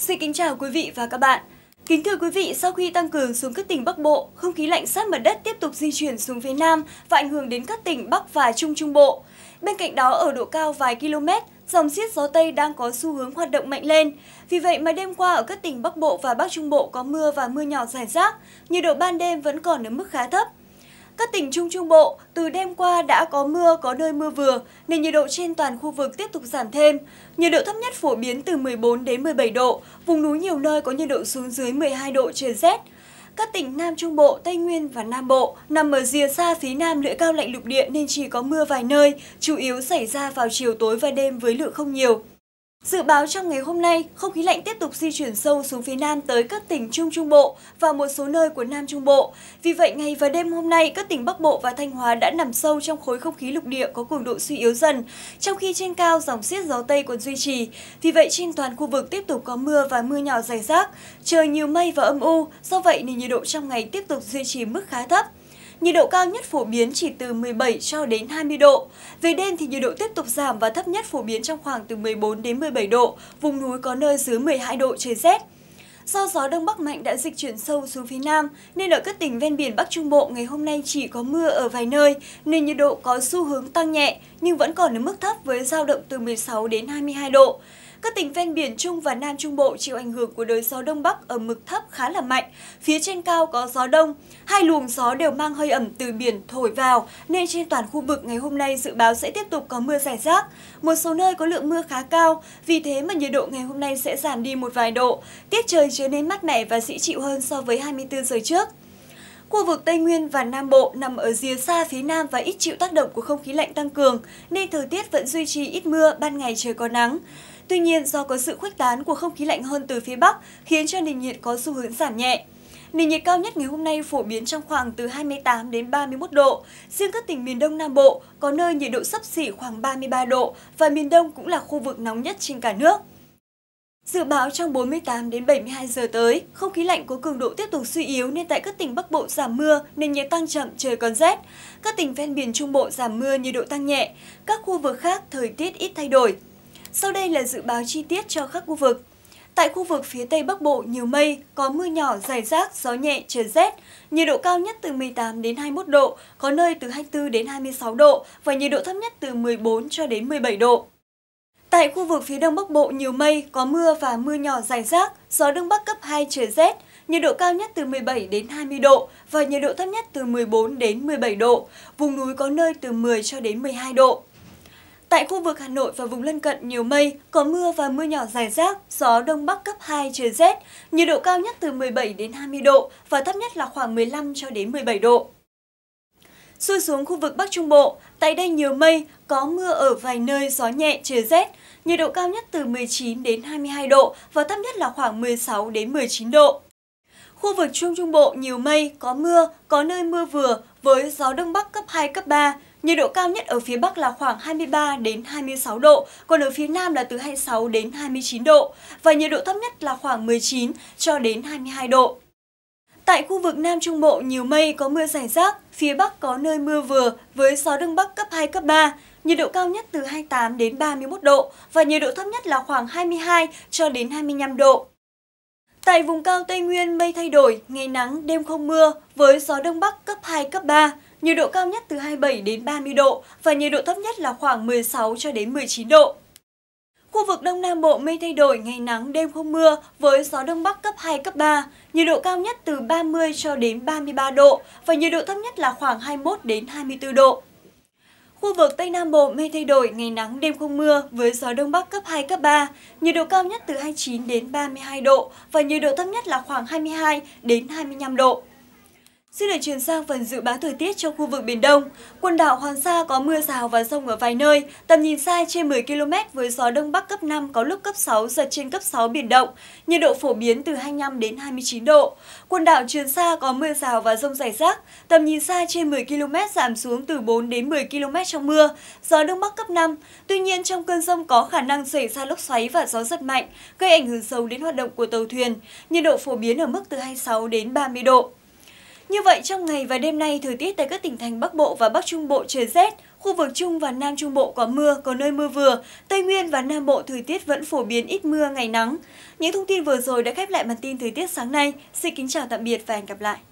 Xin kính chào quý vị và các bạn. Kính thưa quý vị, sau khi tăng cường xuống các tỉnh Bắc Bộ, không khí lạnh sát mặt đất tiếp tục di chuyển xuống phía Nam và ảnh hưởng đến các tỉnh Bắc và Trung Trung Bộ. Bên cạnh đó, ở độ cao vài km, dòng xiết gió Tây đang có xu hướng hoạt động mạnh lên. Vì vậy mà đêm qua ở các tỉnh Bắc Bộ và Bắc Trung Bộ có mưa và mưa nhỏ rải rác, nhiệt độ ban đêm vẫn còn ở mức khá thấp, các tỉnh Trung Trung Bộ, từ đêm qua đã có mưa, có nơi mưa vừa, nên nhiệt độ trên toàn khu vực tiếp tục giảm thêm. Nhiệt độ thấp nhất phổ biến từ 14 đến 17 độ, vùng núi nhiều nơi có nhiệt độ xuống dưới 12 độ trời rét. Các tỉnh Nam Trung Bộ, Tây Nguyên và Nam Bộ nằm ở rìa xa phía nam lưỡi cao lạnh lục địa nên chỉ có mưa vài nơi, chủ yếu xảy ra vào chiều tối và đêm với lượng không nhiều. Dự báo trong ngày hôm nay, không khí lạnh tiếp tục di chuyển sâu xuống phía Nam tới các tỉnh Trung Trung Bộ và một số nơi của Nam Trung Bộ. Vì vậy, ngày và đêm hôm nay, các tỉnh Bắc Bộ và Thanh Hóa đã nằm sâu trong khối không khí lục địa có cường độ suy yếu dần, trong khi trên cao dòng xiết gió Tây còn duy trì. Vì vậy, trên toàn khu vực tiếp tục có mưa và mưa nhỏ rải rác, trời nhiều mây và âm u, do vậy nền nhiệt độ trong ngày tiếp tục duy trì mức khá thấp nhiệt độ cao nhất phổ biến chỉ từ 17 cho đến 20 độ. Về đêm thì nhiệt độ tiếp tục giảm và thấp nhất phổ biến trong khoảng từ 14 đến 17 độ, vùng núi có nơi dưới 12 độ trời rét. Do gió đông bắc mạnh đã dịch chuyển sâu xuống phía nam, nên ở các tỉnh ven biển Bắc Trung Bộ ngày hôm nay chỉ có mưa ở vài nơi, nên nhiệt độ có xu hướng tăng nhẹ nhưng vẫn còn ở mức thấp với dao động từ 16 đến 22 độ. Các tỉnh ven biển Trung và Nam Trung Bộ chịu ảnh hưởng của đới gió Đông Bắc ở mực thấp khá là mạnh. Phía trên cao có gió Đông. Hai luồng gió đều mang hơi ẩm từ biển thổi vào, nên trên toàn khu vực ngày hôm nay dự báo sẽ tiếp tục có mưa rải rác. Một số nơi có lượng mưa khá cao, vì thế mà nhiệt độ ngày hôm nay sẽ giảm đi một vài độ. Tiết trời trở nên mát mẻ và dễ chịu hơn so với 24 giờ trước. Khu vực Tây Nguyên và Nam Bộ nằm ở rìa xa phía Nam và ít chịu tác động của không khí lạnh tăng cường, nên thời tiết vẫn duy trì ít mưa, ban ngày trời có nắng. Tuy nhiên, do có sự khuếch tán của không khí lạnh hơn từ phía Bắc khiến cho nền nhiệt có xu hướng giảm nhẹ. Nền nhiệt cao nhất ngày hôm nay phổ biến trong khoảng từ 28 đến 31 độ. Riêng các tỉnh miền Đông Nam Bộ có nơi nhiệt độ sấp xỉ khoảng 33 độ và miền Đông cũng là khu vực nóng nhất trên cả nước. Dự báo trong 48 đến 72 giờ tới, không khí lạnh có cường độ tiếp tục suy yếu nên tại các tỉnh Bắc Bộ giảm mưa, nền nhiệt tăng chậm, trời còn rét. Các tỉnh ven biển Trung Bộ giảm mưa, nhiệt độ tăng nhẹ. Các khu vực khác thời tiết ít thay đổi, sau đây là dự báo chi tiết cho các khu vực. Tại khu vực phía Tây Bắc Bộ nhiều mây, có mưa nhỏ rải rác, gió nhẹ, trời rét. Nhiệt độ cao nhất từ 18 đến 21 độ, có nơi từ 24 đến 26 độ và nhiệt độ thấp nhất từ 14 cho đến 17 độ. Tại khu vực phía Đông Bắc Bộ nhiều mây, có mưa và mưa nhỏ rải rác, gió Đông Bắc cấp 2 trời rét, nhiệt độ cao nhất từ 17 đến 20 độ và nhiệt độ thấp nhất từ 14 đến 17 độ, vùng núi có nơi từ 10 cho đến 12 độ. Tại khu vực Hà Nội và vùng lân cận nhiều mây, có mưa và mưa nhỏ rải rác, gió đông bắc cấp 2 trời rét, nhiệt độ cao nhất từ 17 đến 20 độ và thấp nhất là khoảng 15 cho đến 17 độ. Xuôi xuống khu vực Bắc Trung Bộ, tại đây nhiều mây, có mưa ở vài nơi, gió nhẹ, trời rét, nhiệt độ cao nhất từ 19 đến 22 độ và thấp nhất là khoảng 16 đến 19 độ. Khu vực Trung Trung Bộ nhiều mây, có mưa, có nơi mưa vừa với gió đông bắc cấp 2, cấp 3, Nhiệt độ cao nhất ở phía Bắc là khoảng 23 đến 26 độ, còn ở phía Nam là từ 26 đến 29 độ và nhiệt độ thấp nhất là khoảng 19 cho đến 22 độ. Tại khu vực Nam Trung Bộ nhiều mây có mưa rải rác, phía Bắc có nơi mưa vừa với gió đông bắc cấp 2 cấp 3, nhiệt độ cao nhất từ 28 đến 31 độ và nhiệt độ thấp nhất là khoảng 22 cho đến 25 độ. Tại vùng cao Tây Nguyên mây thay đổi, ngày nắng, đêm không mưa với gió đông bắc cấp 2 cấp 3, nhiệt độ cao nhất từ 27 đến 30 độ và nhiệt độ thấp nhất là khoảng 16 cho đến 19 độ. Khu vực Đông Nam Bộ mây thay đổi, ngày nắng, đêm không mưa với gió Đông Bắc cấp 2, cấp 3, nhiệt độ cao nhất từ 30 cho đến 33 độ và nhiệt độ thấp nhất là khoảng 21 đến 24 độ. Khu vực Tây Nam Bộ mây thay đổi, ngày nắng, đêm không mưa với gió Đông Bắc cấp 2, cấp 3, nhiệt độ cao nhất từ 29 đến 32 độ và nhiệt độ thấp nhất là khoảng 22 đến 25 độ. Xin được chuyển sang phần dự báo thời tiết cho khu vực Biển Đông. Quần đảo Hoàng Sa có mưa rào và rông ở vài nơi, tầm nhìn xa trên 10 km với gió Đông Bắc cấp 5 có lúc cấp 6, giật trên cấp 6 biển động, nhiệt độ phổ biến từ 25 đến 29 độ. Quần đảo Trường Sa có mưa rào và rông rải rác, tầm nhìn xa trên 10 km giảm xuống từ 4 đến 10 km trong mưa, gió Đông Bắc cấp 5. Tuy nhiên trong cơn rông có khả năng xảy ra lốc xoáy và gió giật mạnh, gây ảnh hưởng sâu đến hoạt động của tàu thuyền, nhiệt độ phổ biến ở mức từ 26 đến 30 độ. Như vậy, trong ngày và đêm nay, thời tiết tại các tỉnh thành Bắc Bộ và Bắc Trung Bộ trời rét, khu vực Trung và Nam Trung Bộ có mưa, có nơi mưa vừa, Tây Nguyên và Nam Bộ thời tiết vẫn phổ biến ít mưa, ngày nắng. Những thông tin vừa rồi đã khép lại bản tin thời tiết sáng nay. Xin kính chào tạm biệt và hẹn gặp lại.